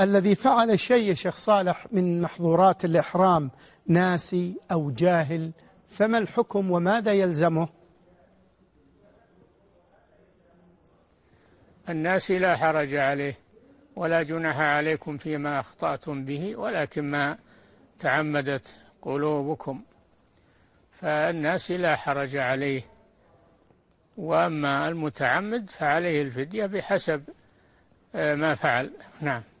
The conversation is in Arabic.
الذي فعل شيء شيخ صالح من محظورات الإحرام ناسي أو جاهل فما الحكم وماذا يلزمه الناس لا حرج عليه ولا جناح عليكم فيما أخطأتم به ولكن ما تعمدت قلوبكم فالناس لا حرج عليه وأما المتعمد فعليه الفدية بحسب آه، ما فعل نعم